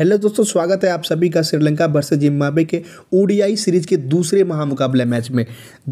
hello दोस्तों स्वागत है आप सभी का श्रीलंका वर्ष जिम्बाबे के ओडीआई सीरीज के दूसरे महामुकाबला मैच में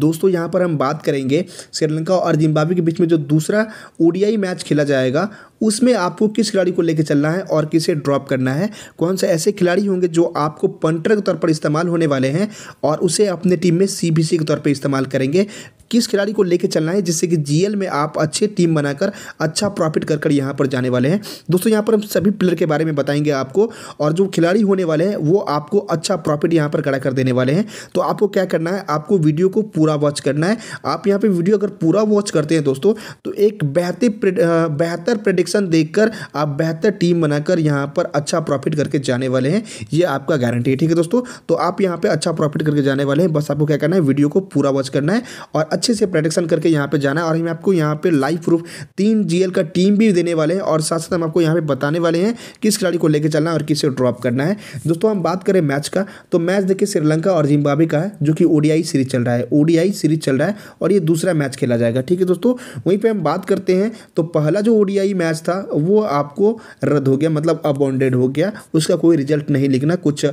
दोस्तों यहां पर हम बात करेंगे श्रीलंका और जिम्बाबे के बीच में जो दूसरा ओडीआई मैच खेला जाएगा उसमें आपको किस खिलाड़ी को लेकर चलना है और किसे ड्रॉप करना है कौन से ऐसे खिलाड़ी होंगे जो आपको पंटर के तौर पर इस्तेमाल होने वाले हैं और उसे अपने टीम में सी के तौर पर इस्तेमाल करेंगे किस खिलाड़ी को लेकर चलना है जिससे कि जीएल में आप अच्छे टीम बनाकर अच्छा प्रॉफिट कर कर यहाँ पर जाने वाले हैं दोस्तों यहाँ पर हम सभी प्लेयर के बारे में बताएंगे आपको और जो खिलाड़ी होने वाले हैं वो आपको अच्छा प्रॉफिट यहाँ पर खड़ा कर देने वाले हैं तो आपको क्या करना है आपको वीडियो को पूरा वॉच करना है आप यहाँ पर वीडियो अगर पूरा वॉच करते हैं दोस्तों तो एक बेहतर बेहतर प्रडिक्शन देख आप बेहतर टीम बनाकर यहाँ पर अच्छा प्रॉफिट करके जाने वाले हैं ये आपका गारंटी है ठीक है दोस्तों तो आप यहाँ पे अच्छा प्रॉफिट करके जाने वाले हैं बस आपको क्या करना है वीडियो को पूरा वॉच करना है और अच्छे से प्रोडक्शन करके यहाँ पे जाना है और हम आपको यहाँ पे लाइव प्रूफ तीन जीएल का टीम भी देने वाले हैं और साथ साथ हम आपको यहाँ पे बताने वाले हैं किस खिलाड़ी को लेकर चलना है और किसे ड्रॉप करना है दोस्तों हम बात करें मैच का तो मैच देखिए श्रीलंका और जिम्बाबे का है जो कि ओडीआई सीरीज चल रहा है ओडीआई सीरीज चल रहा है और ये दूसरा मैच खेला जाएगा ठीक है दोस्तों वहीं पर हम बात करते हैं तो पहला जो ओडीआई मैच था वो आपको रद्द हो गया मतलब अबाउंडेड हो गया उसका कोई रिजल्ट नहीं लिखना कुछ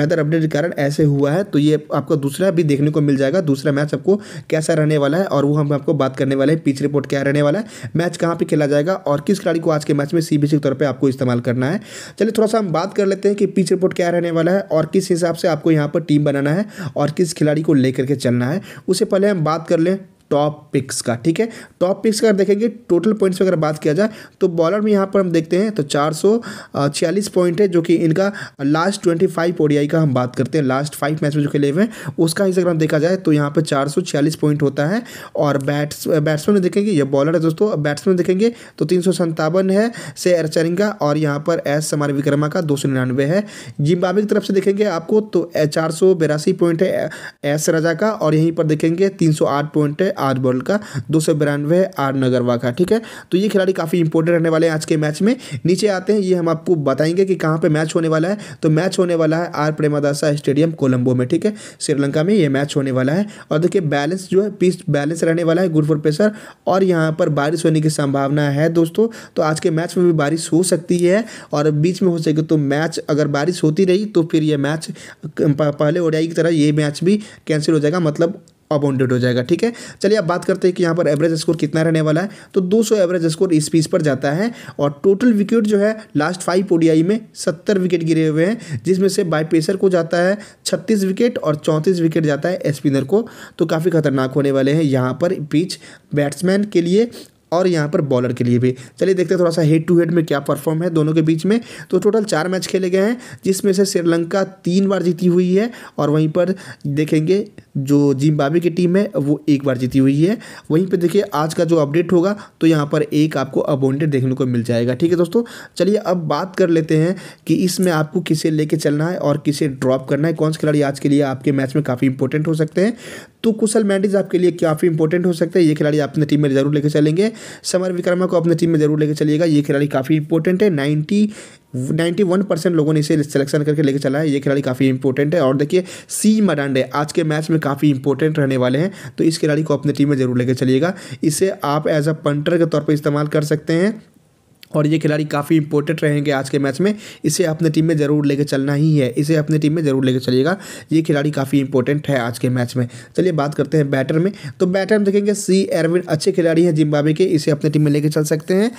वेदर अपडेट के कारण ऐसे हुआ है तो ये आपका दूसरा भी देखने को मिल जाएगा दूसरा मैच आपको कैसा रहने रहने वाला है और वो हम आपको बात करने वाले हैं पिच रिपोर्ट क्या रहने वाला है मैच कहाँ पर खेला जाएगा और किस खिलाड़ी को आज के मैच में सी के तौर पर आपको इस्तेमाल करना है चलिए थोड़ा सा हम बात कर लेते हैं कि पिच रिपोर्ट क्या रहने वाला है और किस हिसाब से आपको यहाँ पर टीम बनाना है और किस खिलाड़ी को लेकर के चलना है उससे पहले हम बात कर लें टॉप पिक्स का ठीक है टॉप पिक्स का देखेंगे टोटल पॉइंट्स अगर बात किया जाए तो बॉलर में यहाँ पर हम देखते हैं तो चार पॉइंट है जो कि इनका लास्ट ट्वेंटी फाइव ओडियाई का हम बात करते हैं लास्ट फाइव मैच में जो खेले हुए हैं उसका हिस्सा अगर हम देखा जाए तो यहाँ पर चार पॉइंट होता है और बैट्स बैट्समैन में देखेंगे ये बॉलर है दोस्तों बैट्समैन देखेंगे तो तीन है से एरचरिंग का और यहाँ पर एस समार विक्रमा का दो है जिम्बाबे की तरफ से देखेंगे आपको तो चार पॉइंट है एस राजा का और यहीं पर देखेंगे तीन पॉइंट है आर वर्ल्ड का दो सौ बिरानवे आर नगरवा का ठीक है तो ये खिलाड़ी काफ़ी इंपॉर्टेंट रहने वाले हैं आज के मैच में नीचे आते हैं ये हम आपको बताएंगे कि कहाँ पर मैच होने वाला है तो मैच होने वाला है आर प्रेमादासा स्टेडियम कोलंबो में ठीक है श्रीलंका में ये मैच होने वाला है और देखिए बैलेंस जो है पीस बैलेंस रहने वाला है गुड फॉर प्रेशर और यहाँ पर बारिश होने की संभावना है दोस्तों तो आज के मैच में भी बारिश हो सकती है और बीच में हो सके तो मैच अगर बारिश होती रही तो फिर ये मैच पहले ओडियाई की तरह ये मैच भी कैंसिल हो जाएगा मतलब अबाउंडेड हो जाएगा ठीक है चलिए अब बात करते हैं कि यहाँ पर एवरेज स्कोर कितना रहने वाला है तो 200 एवरेज स्कोर इस पीच पर जाता है और टोटल विकेट जो है लास्ट फाइव ओडीआई में सत्तर विकेट गिरे हुए हैं जिसमें से बाई पेसर को जाता है छत्तीस विकेट और चौंतीस विकेट जाता है स्पिनर को तो काफ़ी खतरनाक होने वाले हैं यहाँ पर पिच बैट्समैन के लिए और यहाँ पर बॉलर के लिए भी चलिए देखते हैं थोड़ा सा हेड टू हेड में क्या परफॉर्म है दोनों के बीच में तो टोटल चार मैच खेले गए हैं जिसमें से श्रीलंका तीन बार जीती हुई है और वहीं पर देखेंगे जो जिम्बाबे की टीम है वो एक बार जीती हुई है वहीं पे देखिए आज का जो अपडेट होगा तो यहाँ पर एक आपको अबोंटेड देखने को मिल जाएगा ठीक है दोस्तों चलिए अब बात कर लेते हैं कि इसमें आपको किसे लेके चलना है और किसे ड्रॉप करना है कौन से खिलाड़ी आज के लिए आपके मैच में काफ़ी इंपॉर्टेंट हो सकते हैं तो कुशल मैंडिज आपके लिए काफ़ी इंपॉर्टेंट हो सकते हैं ये खिलाड़ी अपने टीम में जरूर लेकर चलेंगे समर विक्रमा को अपने टीम में जरूर लेकर चलिएगा ये खिलाड़ी काफ़ी इंपॉर्टेंट है नाइन्टी नाइन्टी वन परसेंट लोगों ने इसे सिलेक्शन करके लेके चला है ये खिलाड़ी काफ़ी इंपॉर्टेंट है और देखिए सी मरांडे आज के मैच में काफ़ी इंपॉर्टेंट रहने वाले हैं तो इस खिलाड़ी को अपनी टीम में ज़रूर लेके चलिएगा इसे आप एज अ पंटर के तौर पर इस्तेमाल कर सकते हैं और ये खिलाड़ी काफ़ी इंपॉर्टेंट रहेंगे आज के मैच में इसे अपने टीम में ज़रूर लेकर चलना ही है इसे अपने टीम में ज़रूर लेकर चलिएगा ये खिलाड़ी काफ़ी इंपॉर्टेंट है आज के मैच में चलिए बात करते हैं बैटर में तो बैटर में देखेंगे सी एरविन अच्छे खिलाड़ी हैं जिम्बाबे के इसे अपने टीम में लेकर चल सकते हैं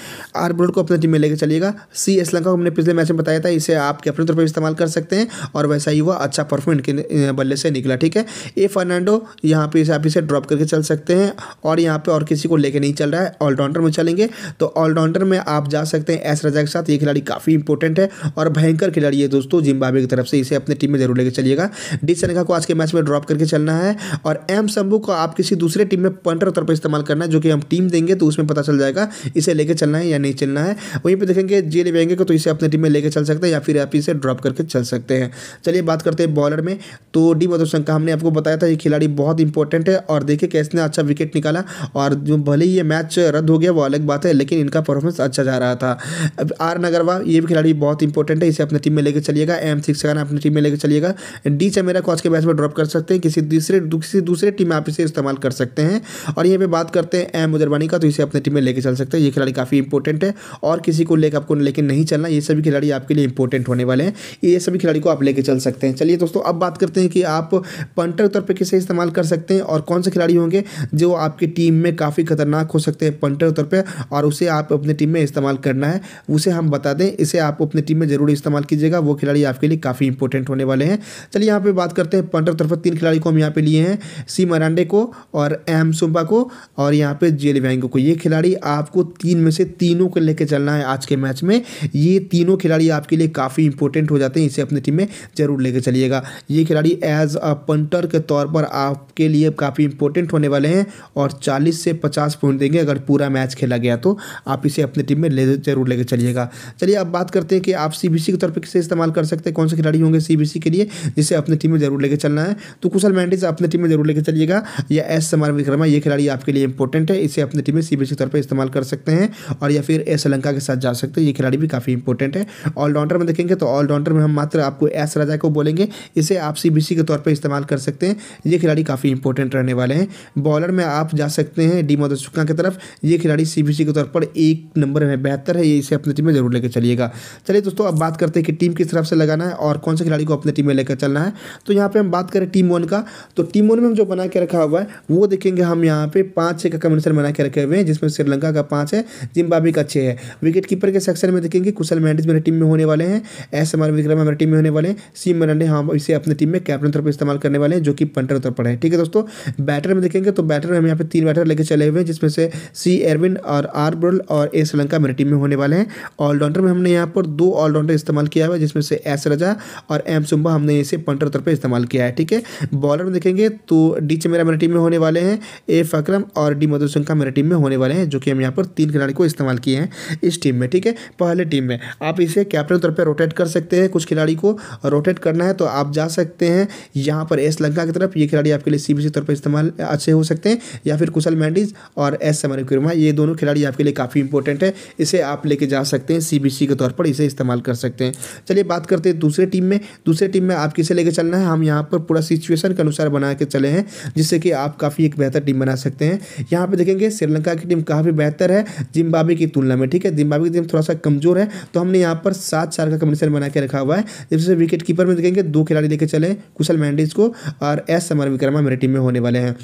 आर ब्रोड को अपने टीम में लेकर चलिएगा सी श्रीलंका को हमने पिछले मैच में बताया था इसे आप अपने तौर पर इस्तेमाल कर सकते हैं और वैसा ही हुआ अच्छा परफॉर्म इनके बल्ले से निकला ठीक है ए फर्नांडो यहाँ पे इसे आप इसे ड्रॉप करके चल सकते हैं और यहाँ पर और किसी को लेकर नहीं चल रहा है ऑलराउंडर में चलेंगे तो ऑलराउंडर में आप जा जा सकते हैं एस रजा के साथ ये खिलाड़ी काफ़ी इंपॉर्टेंट है और भयंकर खिलाड़ी है दोस्तों जिम्बाबे की तरफ से इसे अपने टीम में जरूर लेकर चलिएगा डी को आज के मैच में ड्रॉप करके चलना है और एम शंभू को आप किसी दूसरे टीम में पंटर तौर पर इस्तेमाल करना है जो कि हम टीम देंगे तो उसमें पता चल जाएगा इसे लेकर चलना है या नहीं चलना है वहीं पर देखेंगे जे लेवेंगे को तो इसे अपने टीम में लेकर चल सकते हैं या फिर आप इसे ड्रॉप करके चल सकते हैं चलिए बात करते हैं बॉलर में तो डी मधुशंका हमने आपको बताया था ये खिलाड़ी बहुत इंपॉर्टेंट है और देखिए कैसे अच्छा विकेट निकाला और जो भले ही ये मैच रद्द हो गया वो अलग बात है लेकिन इनका परफॉर्मेंस अच्छा जा रहा है रहा था अब आर नगरवा ये भी खिलाड़ी बहुत इंपॉर्टेंट है इसे अपने टीम में लेकर चलिएगा एम सिक्स खान अपनी टीम में लेकर चलिएगा डी चमेरा को आज के बैच में ड्रॉप कर सकते हैं किसी दूसरे किसी दूसरे टीम में आप इसे इस्तेमाल कर सकते हैं और यहाँ पर बात करते हैं एम उजरबानी का तो इसे अपने टीम में लेकर चल सकते हैं ये खिलाड़ी काफ़ी इंपॉर्टेंट है और किसी को लेकर आपको लेकर नहीं चलना ये सभी खिलाड़ी आपके लिए इंपॉर्टेंट होने वाले हैं ये सभी खिलाड़ी को आप लेकर चल सकते हैं चलिए दोस्तों अब बात करते हैं कि आप पंटर तौर पर किसे इस्तेमाल कर सकते हैं और कौन से खिलाड़ी होंगे जो आपकी टीम में काफ़ी खतरनाक हो सकते हैं पंटर तौर पर और उसे आप अपनी टीम में इस्तेमाल करना है उसे हम बता दें इसे आप अपनी टीम में जरूर इस्तेमाल कीजिएगा वो खिलाड़ी आपके लिए काफ़ी इंपॉर्टेंट होने वाले हैं चलिए यहाँ पे बात करते हैं पंडर तरफ तीन खिलाड़ी को हम यहाँ पे लिए हैं सी मरांडे को और एम सुम्बा को और यहाँ पे जेल व्यांग को ये खिलाड़ी आपको तीन में से तीनों को लेकर चलना है आज के मैच में ये तीनों खिलाड़ी आपके लिए काफ़ी इंपॉर्टेंट हो जाते हैं इसे अपनी टीम में ज़रूर लेकर चलिएगा ये खिलाड़ी एज अ पंटर के तौर पर आपके लिए काफ़ी इंपॉर्टेंट होने वाले हैं और 40 से 50 पॉइंट देंगे अगर पूरा मैच खेला गया तो आप इसे अपनी टीम में ले जरूर लेकर चलिएगा चलिए अब बात करते हैं कि आप सी की तरफ किसे इस्तेमाल कर सकते हैं कौन से खिलाड़ी होंगे सी के लिए जिसे अपनी टीम में जरूर लेकर चलना है तो कुशल मैंडिस अपनी टीम में जरूर लेकर चलिएगा या एस समार विक्रमा ये खिलाड़ी आपके लिए इंपॉर्टेंट है इसे अपनी टीम में सी तौर पर इस्तेमाल कर सकते हैं और या फिर एस लंका के साथ जा सकते हैं ये खिलाड़ी भी काफ़ी इंपॉर्टेंट है ऑलराउंडर में देखेंगे तो ऑलराउंडर में हम मात्र आपको एस राजा को बोलेंगे इसे आप सी के तौर पर इस्तेमाल कर सकते हैं ये खिलाड़ी काफ़ी इंपॉर्टेंट रहने वाले हैं बॉलर में आप जा सकते हैं डी मधुसुक्का की तरफ ये खिलाड़ी सी के तौर पर एक नंबर में बेहतर बेहतर है ये इसे अपने टीम में जरूर लेकर चलिएगा चलिए दोस्तों अब बात करते हैं कि टीम किस तरफ से लगाना है और कौन से खिलाड़ी को अपने टीम में लेकर चलना है तो यहाँ पर हम बात करें टीम वन का तो टीम वन में हम जो बना के रखा हुआ है वो देखेंगे हम यहाँ पे पाँच छः का कम्बिनेशन बना के रखे हुए हैं जिसमें श्रीलंका का पाँच है जिम्बाबे का छः है विकेट कीपर के सेक्शन में देखेंगे कुशल मैंडिस मेरे टीम में होने वाले हैं एस एम आर विक्रम हमारे टीम में होने वाले हैं सी मरंडे हम इसे अपने टीम में कैप्टन तौर पर इस्तेमाल करने वाले हैं जो कि पंटर तौर पर है ठीक है दोस्तों बैटर में देखेंगे तो बैटर में हम यहाँ पर तीन बैटर लेकर चले हुए हैं जिसमें से सी एरविन और आर बुरल और ए श्रीलंका मेरी टीम में होने वाले हैं ऑलराउंडर में हमने यहाँ पर दो ऑलराउंडर इस्तेमाल किया हुआ है जिसमें से एस रजा और एम सुम्बा हमने इसे पंटर तौर पर इस्तेमाल किया है ठीक है बॉलर में देखेंगे तो डी चमेरा मेरी टीम में होने वाले हैं ए फक्रम और डी मधुशंका मेरी टीम में होने वाले हैं जो कि हम यहाँ पर तीन खिलाड़ी को इस्तेमाल किए हैं इस टीम में ठीक है पहले टीम में आप इसे कैप्टन तौर पर रोटेट कर सकते हैं कुछ खिलाड़ी को रोटेट करना है तो आप जा सकते हैं यहाँ पर एस लंका की तरफ ये खिलाड़ी आपके लिए सी तौर पर इस्तेमाल अच्छे हो सकते हैं या फिर कुशल मैंडीज और एस समरकुरमा ये दोनों खिलाड़ी आपके लिए काफ़ी इंपॉर्टेंट है इसे आप लेके जा सकते हैं सीबीसी के तौर पर इसे इस्तेमाल कर सकते हैं चलिए बात करते हैं दूसरे टीम में दूसरे टीम में आप किसे लेके चलना है हम यहाँ पर पूरा सिचुएशन के अनुसार बना के चले हैं जिससे कि आप काफ़ी एक बेहतर टीम बना सकते हैं यहाँ पर देखेंगे श्रीलंका की टीम काफ़ी बेहतर है जिम्बाबे की तुलना में ठीक है जिम्बाबे की टीम थोड़ा सा कमज़ोर है तो हमने यहाँ पर सात चार का कम्बिनेशन बना के रखा हुआ है जिससे विकेट कीपर में देखेंगे दो खिलाड़ी लेके चले कुशल मैंडिस को और एस समर विक्रमा मेरी टीम में होने वाले हैं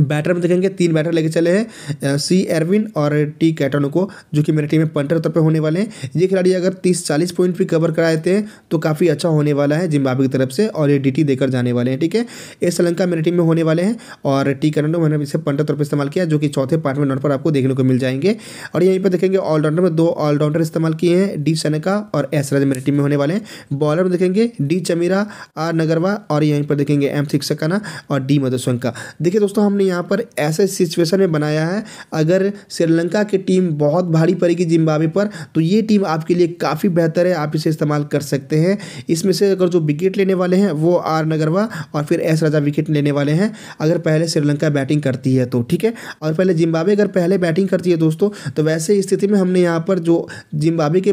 बैटर में देखेंगे तीन बैटर लेके चले हैं सी एरविन और टी कैटनो को जो कि मेरी टीम में पंटर तौर पर होने वाले हैं ये खिलाड़ी अगर तीस चालीस पॉइंट भी कवर करा देते हैं तो काफ़ी अच्छा होने वाला है जिम्बाब्वे की तरफ से और ये डीटी देकर जाने वाले हैं ठीक है ए श्रीलंका मेरी टीम में होने वाले हैं और टी कैटनो मैंने इसे पंटर तौर पर इस्तेमाल किया जो कि चौथे पांचवें नंबर पर आपको देखने को मिल जाएंगे और यहीं पर देखेंगे ऑलराउंडर में दो ऑलराउंडर इस्तेमाल किए हैं डी सनका और एस राज मेरी टीम में होने वाले हैं बॉलर में देखेंगे डी चमीरा आर नगरवा और यहीं पर देखेंगे एम थिक्सकाना और डी मधुशंका देखिए दोस्तों हमने यहाँ पर ऐसे सिचुएशन में बनाया है अगर श्रीलंका की टीम बहुत भारी पड़ेगी जिम्बाब्वे पर तो ये टीम आपके लिए काफ़ी बेहतर है आप इसे इस्तेमाल कर सकते हैं इसमें से अगर जो विकेट लेने वाले हैं वो आर नगरवा और फिर एस राजा विकेट लेने वाले हैं अगर पहले श्रीलंका बैटिंग करती है तो ठीक है और पहले जिम्बाब्वे अगर पहले बैटिंग करती है दोस्तों तो वैसे स्थिति में हमने यहाँ पर जो जिम्बाब्वे के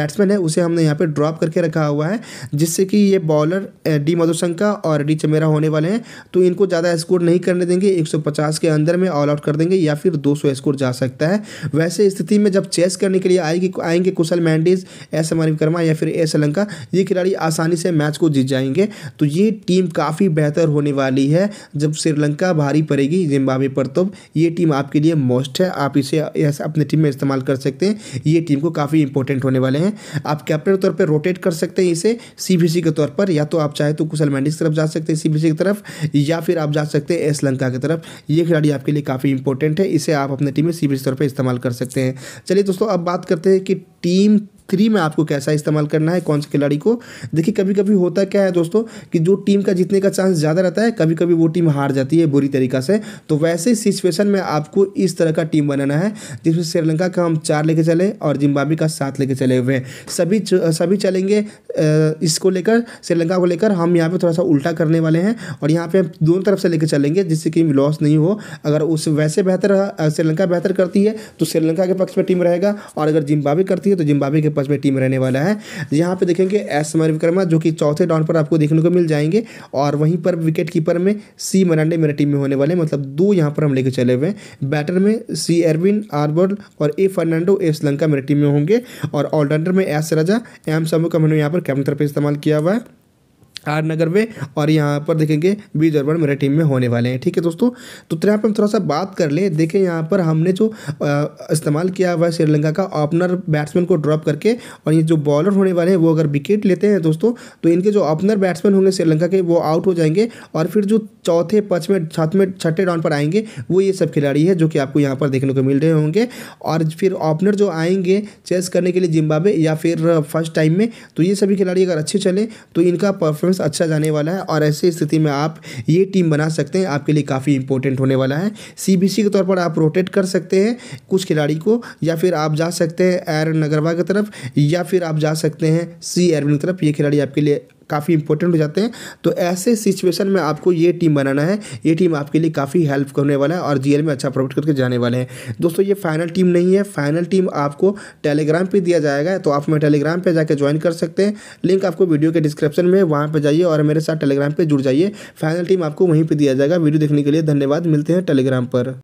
बैट्समैन है उसे हमने यहाँ पर ड्रॉप करके रखा हुआ है जिससे कि ये बॉलर डी मधुशंका और डी चमेरा होने वाले हैं तो इनको ज़्यादा स्कोर नहीं करने देंगे एक 150 के अंदर में ऑल आउट कर देंगे या फिर 200 स्कोर जा सकता है वैसे स्थिति में जब चेस करने के लिए आएगी आएंगे कुशल मैंडीज एस विक्रमा या फिर ए श्रीलंका ये खिलाड़ी आसानी से मैच को जीत जाएंगे तो ये टीम काफ़ी बेहतर होने वाली है जब श्रीलंका भारी पड़ेगी जिम्बावे पर तो ये टीम आपके लिए मोस्ट है आप इसे अपने टीम में इस्तेमाल कर सकते हैं ये टीम को काफ़ी इंपॉर्टेंट होने वाले हैं आप कैप्टन के तौर पर रोटेट कर सकते हैं इसे सी के तौर पर या तो आप चाहे तो कुशल मैंडीज की तरफ जा सकते हैं सी की तरफ या फिर आप जा सकते हैं श्रीलंका की तरफ ये खिलाड़ी आपके लिए काफ़ी इंपॉर्टेंट है इसे आप अपने टीम में सीबीसी तौर पर इस्तेमाल कर सकते हैं चलिए दोस्तों अब बात करते हैं कि टीम थ्री में आपको कैसा इस्तेमाल करना है कौन से खिलाड़ी को देखिए कभी कभी होता क्या है दोस्तों कि जो टीम का जीतने का चांस ज़्यादा रहता है कभी कभी वो टीम हार जाती है बुरी तरीका से तो वैसे सिचुएशन में आपको इस तरह का टीम बनाना है जिसमें श्रीलंका का हम चार लेके चले और जिम्बाब्वे का सात लेके चले हुए हैं सभी सभी चलेंगे इसको लेकर श्रीलंका को लेकर हम यहाँ पर थोड़ा सा उल्टा करने वाले हैं और यहाँ पर हम दोनों तरफ से लेकर चलेंगे जिससे कि लॉस नहीं हो अगर उस वैसे बेहतर श्रीलंका बेहतर करती है तो श्रीलंका के पक्ष में टीम रहेगा और अगर जिम्बाबे करती है तो जिम्बाबी के पास में टीम रहने वाला है यहाँ पे देखेंगे एस समर विक्रमा जो कि चौथे डाउन पर आपको देखने को मिल जाएंगे और वहीं पर विकेट कीपर में सी मरांडे मेरे टीम में होने वाले मतलब दो यहाँ पर हम लेकर चले हुए हैं बैटर में सी एरविन आरबर्ड और ए फर्नांडो ए श्रीलंका मेरे टीम में होंगे और ऑलराउंडर में एस राजा एम समू का मैंने यहाँ पर कैप्टन तरफ इस्तेमाल किया हुआ है आर नगर में और यहाँ पर देखेंगे बीज मेरे टीम में होने वाले हैं ठीक है दोस्तों तो तेरे पर हम थोड़ा सा बात कर लें देखें यहाँ पर हमने जो इस्तेमाल किया हुआ है श्रीलंका का ओपनर बैट्समैन को ड्रॉप करके और ये जो बॉलर होने वाले हैं वो अगर विकेट लेते हैं दोस्तों तो इनके जो ओपनर बैट्समैन होंगे श्रीलंका के वो आउट हो जाएंगे और फिर जो चौथे पाँचवें सातवें छठे राउंड पर आएंगे वो ये सब खिलाड़ी है जो कि आपको यहाँ पर देखने को मिल रहे होंगे और फिर ओपनर जो आएंगे चेस करने के लिए जिम्बाबे या फिर फर्स्ट टाइम में तो ये सभी खिलाड़ी अगर अच्छे चले तो इनका परफॉर्मेंस परफॉर्मेंस अच्छा जाने वाला है और ऐसी स्थिति में आप ये टीम बना सकते हैं आपके लिए काफ़ी इंपॉर्टेंट होने वाला है सी के तौर पर आप रोटेट कर सकते हैं कुछ खिलाड़ी को या फिर आप जा सकते हैं एरन नगरवा की तरफ या फिर आप जा सकते हैं सी एरविन की तरफ ये खिलाड़ी आपके लिए काफ़ी इंपॉर्टेंट हो जाते हैं तो ऐसे सिचुएशन में आपको ये टीम बनाना है ये टीम आपके लिए काफ़ी हेल्प करने वाला है और जीएल में अच्छा प्रोफिट करके जाने वाले हैं दोस्तों ये फाइनल टीम नहीं है फाइनल टीम आपको टेलीग्राम पर दिया जाएगा तो आप मेरे टेलीग्राम पर जाकर ज्वाइन कर सकते हैं लिंक आपको वीडियो के डिस्क्रिप्शन में वहाँ पर जाइए और मेरे साथ टेलीग्राम पर जुड़ जाइए फाइनल टीम आपको वहीं पर दिया जाएगा वीडियो देखने के लिए धन्यवाद मिलते हैं टेलीग्राम पर